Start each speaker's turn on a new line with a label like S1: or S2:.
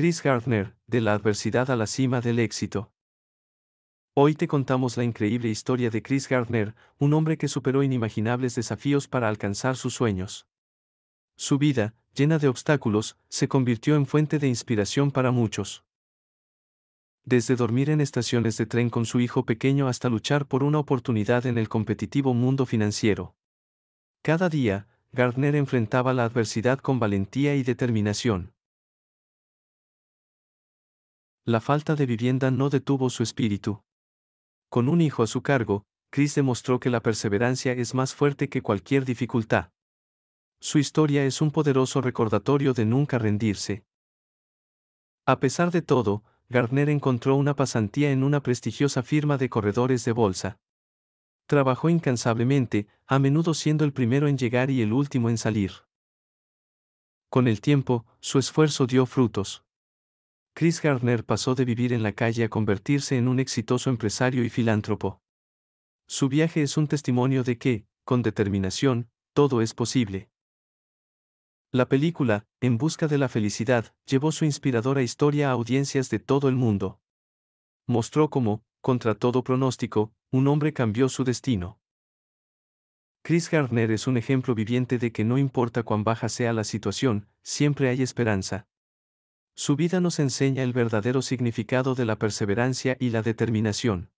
S1: Chris Gardner, de la adversidad a la cima del éxito. Hoy te contamos la increíble historia de Chris Gardner, un hombre que superó inimaginables desafíos para alcanzar sus sueños. Su vida, llena de obstáculos, se convirtió en fuente de inspiración para muchos. Desde dormir en estaciones de tren con su hijo pequeño hasta luchar por una oportunidad en el competitivo mundo financiero. Cada día, Gardner enfrentaba la adversidad con valentía y determinación la falta de vivienda no detuvo su espíritu. Con un hijo a su cargo, Chris demostró que la perseverancia es más fuerte que cualquier dificultad. Su historia es un poderoso recordatorio de nunca rendirse. A pesar de todo, Garner encontró una pasantía en una prestigiosa firma de corredores de bolsa. Trabajó incansablemente, a menudo siendo el primero en llegar y el último en salir. Con el tiempo, su esfuerzo dio frutos. Chris Gardner pasó de vivir en la calle a convertirse en un exitoso empresario y filántropo. Su viaje es un testimonio de que, con determinación, todo es posible. La película, En Busca de la Felicidad, llevó su inspiradora historia a audiencias de todo el mundo. Mostró cómo, contra todo pronóstico, un hombre cambió su destino. Chris Gardner es un ejemplo viviente de que no importa cuán baja sea la situación, siempre hay esperanza. Su vida nos enseña el verdadero significado de la perseverancia y la determinación.